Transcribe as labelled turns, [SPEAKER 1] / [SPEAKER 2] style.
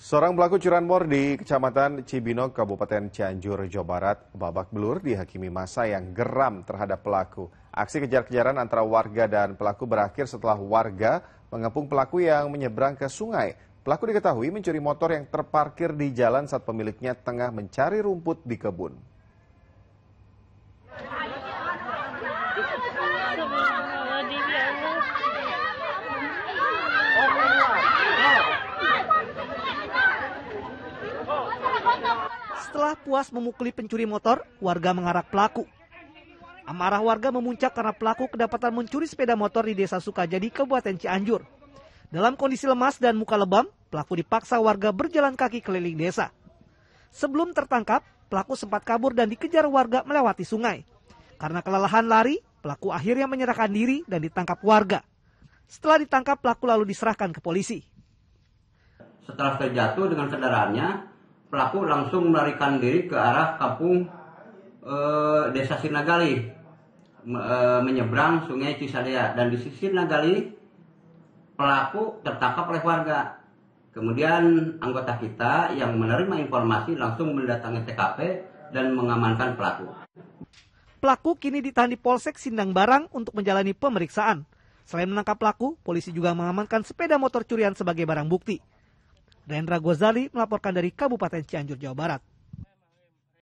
[SPEAKER 1] Seorang pelaku curanmor di Kecamatan Cibinong, Kabupaten Cianjur, Jawa Barat, babak belur dihakimi masa yang geram terhadap pelaku. Aksi kejar-kejaran antara warga dan pelaku berakhir setelah warga mengepung pelaku yang menyeberang ke sungai. Pelaku diketahui mencuri motor yang terparkir di jalan saat pemiliknya tengah mencari rumput di kebun.
[SPEAKER 2] Setelah puas memukuli pencuri motor, warga mengarak pelaku. Amarah warga memuncak karena pelaku kedapatan mencuri sepeda motor di desa Sukajadi, Kabupaten Cianjur. Dalam kondisi lemas dan muka lebam, pelaku dipaksa warga berjalan kaki keliling desa. Sebelum tertangkap, pelaku sempat kabur dan dikejar warga melewati sungai. Karena kelelahan lari, pelaku akhirnya menyerahkan diri dan ditangkap warga. Setelah ditangkap, pelaku lalu diserahkan ke polisi.
[SPEAKER 3] Setelah terjatuh dengan kendaraannya, pelaku langsung melarikan diri ke arah kampung e, Desa Sinagali e, menyeberang Sungai Cisadea dan di sisi Nagali pelaku tertangkap oleh warga. Kemudian anggota kita yang menerima informasi langsung mendatangi TKP dan mengamankan pelaku.
[SPEAKER 2] Pelaku kini ditahan di Polsek Sindang Barang untuk menjalani pemeriksaan. Selain menangkap pelaku, polisi juga mengamankan sepeda motor curian sebagai barang bukti. Rendra Gozali melaporkan dari Kabupaten Cianjur, Jawa Barat.